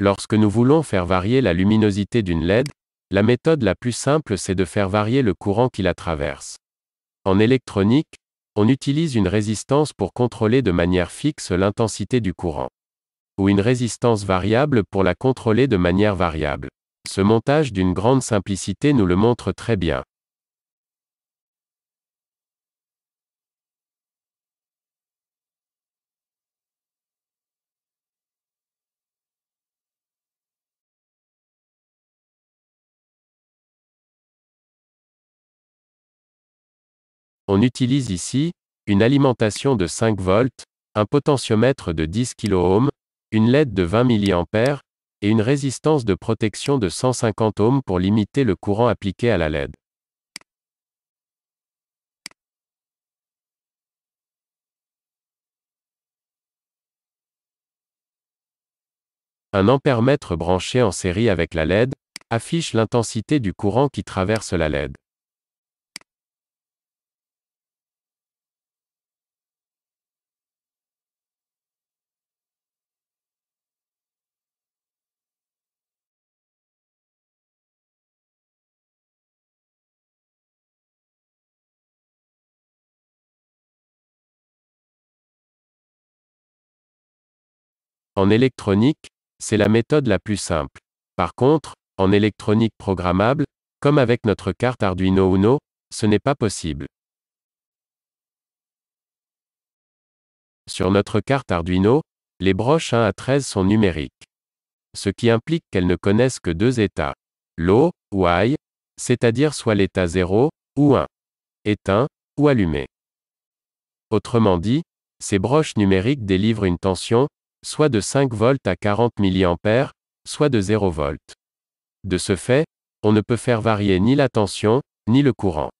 Lorsque nous voulons faire varier la luminosité d'une LED, la méthode la plus simple c'est de faire varier le courant qui la traverse. En électronique, on utilise une résistance pour contrôler de manière fixe l'intensité du courant. Ou une résistance variable pour la contrôler de manière variable. Ce montage d'une grande simplicité nous le montre très bien. On utilise ici, une alimentation de 5 volts, un potentiomètre de 10 kOhm, une LED de 20 mA, et une résistance de protection de 150 ohms pour limiter le courant appliqué à la LED. Un ampèremètre branché en série avec la LED affiche l'intensité du courant qui traverse la LED. En électronique, c'est la méthode la plus simple. Par contre, en électronique programmable, comme avec notre carte Arduino Uno, ce n'est pas possible. Sur notre carte Arduino, les broches 1 à 13 sont numériques. Ce qui implique qu'elles ne connaissent que deux états, l'eau ou high, c'est-à-dire soit l'état 0 ou 1, éteint ou allumé. Autrement dit, ces broches numériques délivrent une tension, soit de 5 volts à 40 mA, soit de 0 volts. De ce fait, on ne peut faire varier ni la tension, ni le courant.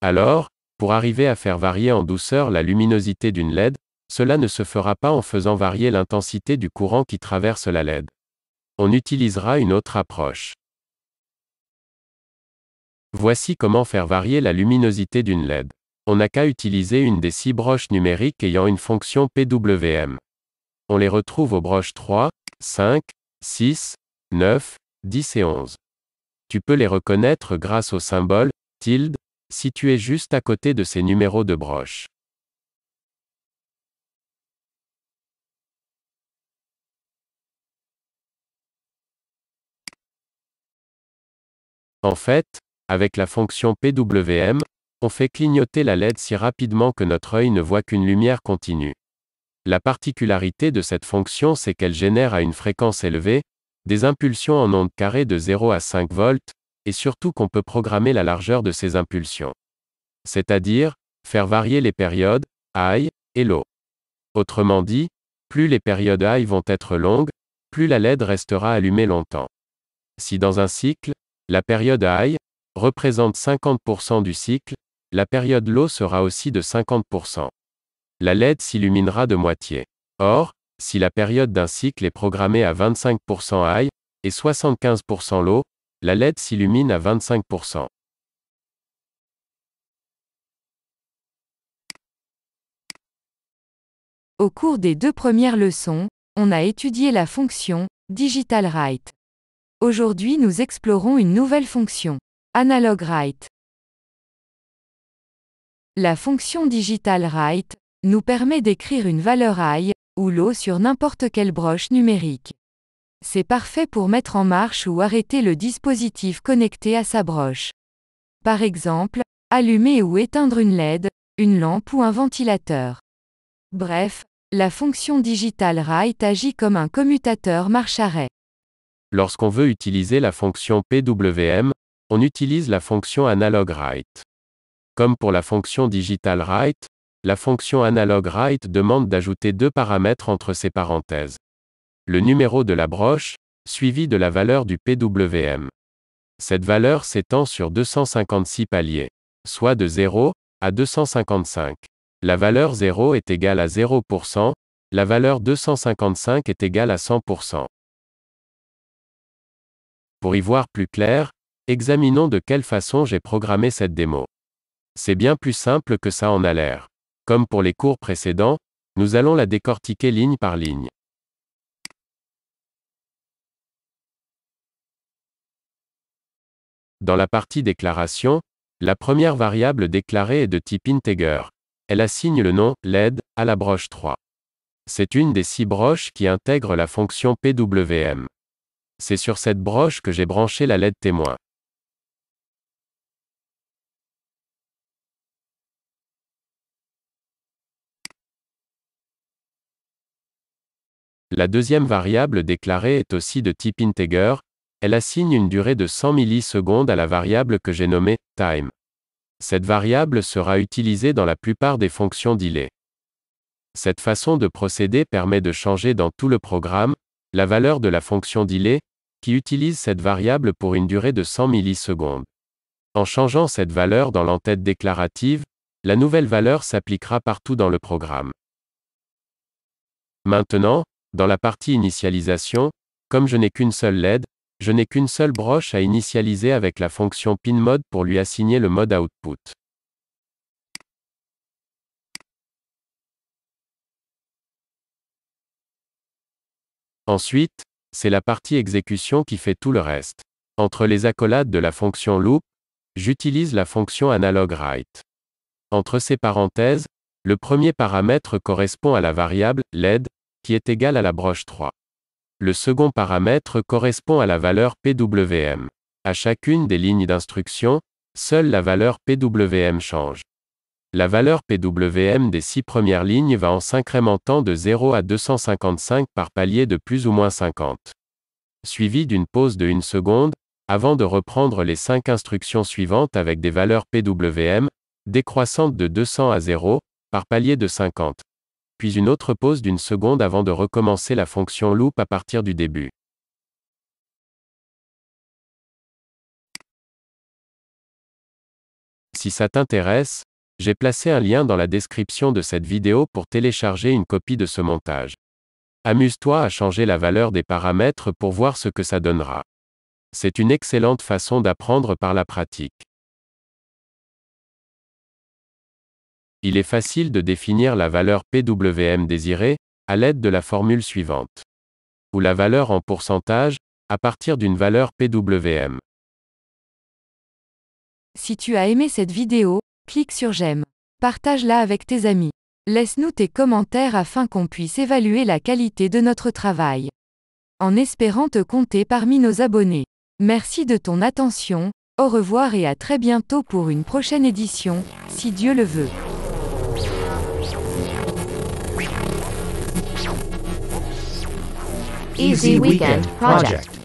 Alors, pour arriver à faire varier en douceur la luminosité d'une LED, cela ne se fera pas en faisant varier l'intensité du courant qui traverse la LED. On utilisera une autre approche. Voici comment faire varier la luminosité d'une LED. On n'a qu'à utiliser une des six broches numériques ayant une fonction PWM. On les retrouve aux broches 3, 5, 6, 9, 10 et 11. Tu peux les reconnaître grâce au symbole, tilde, situé juste à côté de ces numéros de broche. En fait, avec la fonction PWM, on fait clignoter la LED si rapidement que notre œil ne voit qu'une lumière continue. La particularité de cette fonction c'est qu'elle génère à une fréquence élevée, des impulsions en ondes carrées de 0 à 5 volts, et surtout qu'on peut programmer la largeur de ces impulsions. C'est-à-dire, faire varier les périodes, high et low. Autrement dit, plus les périodes high vont être longues, plus la LED restera allumée longtemps. Si dans un cycle, la période high représente 50% du cycle, la période low sera aussi de 50% la LED s'illuminera de moitié. Or, si la période d'un cycle est programmée à 25% high et 75% low, la LED s'illumine à 25%. Au cours des deux premières leçons, on a étudié la fonction Digital Write. Aujourd'hui nous explorons une nouvelle fonction, Analog Write. La fonction Digital Write nous permet d'écrire une valeur I, ou l'eau sur n'importe quelle broche numérique. C'est parfait pour mettre en marche ou arrêter le dispositif connecté à sa broche. Par exemple, allumer ou éteindre une LED, une lampe ou un ventilateur. Bref, la fonction DigitalWrite write agit comme un commutateur marche-arrêt. Lorsqu'on veut utiliser la fonction PWM, on utilise la fonction analog write. Comme pour la fonction digital write, la fonction analogue write demande d'ajouter deux paramètres entre ces parenthèses. Le numéro de la broche, suivi de la valeur du PWM. Cette valeur s'étend sur 256 paliers, soit de 0 à 255. La valeur 0 est égale à 0%, la valeur 255 est égale à 100%. Pour y voir plus clair, examinons de quelle façon j'ai programmé cette démo. C'est bien plus simple que ça en a l'air. Comme pour les cours précédents, nous allons la décortiquer ligne par ligne. Dans la partie déclaration, la première variable déclarée est de type integer. Elle assigne le nom LED à la broche 3. C'est une des six broches qui intègrent la fonction PWM. C'est sur cette broche que j'ai branché la LED témoin. La deuxième variable déclarée est aussi de type integer, elle assigne une durée de 100 millisecondes à la variable que j'ai nommée time. Cette variable sera utilisée dans la plupart des fonctions delay. Cette façon de procéder permet de changer dans tout le programme la valeur de la fonction delay qui utilise cette variable pour une durée de 100 millisecondes. En changeant cette valeur dans l'entête déclarative, la nouvelle valeur s'appliquera partout dans le programme. Maintenant, dans la partie initialisation, comme je n'ai qu'une seule LED, je n'ai qu'une seule broche à initialiser avec la fonction pinMode pour lui assigner le mode output. Ensuite, c'est la partie exécution qui fait tout le reste. Entre les accolades de la fonction loop, j'utilise la fonction AnalogWrite. Entre ces parenthèses, le premier paramètre correspond à la variable LED est égal à la broche 3. Le second paramètre correspond à la valeur PWM. À chacune des lignes d'instruction, seule la valeur PWM change. La valeur PWM des six premières lignes va en s'incrémentant de 0 à 255 par palier de plus ou moins 50. Suivi d'une pause de 1 seconde, avant de reprendre les 5 instructions suivantes avec des valeurs PWM, décroissantes de 200 à 0, par palier de 50 puis une autre pause d'une seconde avant de recommencer la fonction loop à partir du début. Si ça t'intéresse, j'ai placé un lien dans la description de cette vidéo pour télécharger une copie de ce montage. Amuse-toi à changer la valeur des paramètres pour voir ce que ça donnera. C'est une excellente façon d'apprendre par la pratique. Il est facile de définir la valeur PWM désirée, à l'aide de la formule suivante. Ou la valeur en pourcentage, à partir d'une valeur PWM. Si tu as aimé cette vidéo, clique sur j'aime. Partage-la avec tes amis. Laisse-nous tes commentaires afin qu'on puisse évaluer la qualité de notre travail. En espérant te compter parmi nos abonnés. Merci de ton attention, au revoir et à très bientôt pour une prochaine édition, si Dieu le veut. Easy Weekend Project.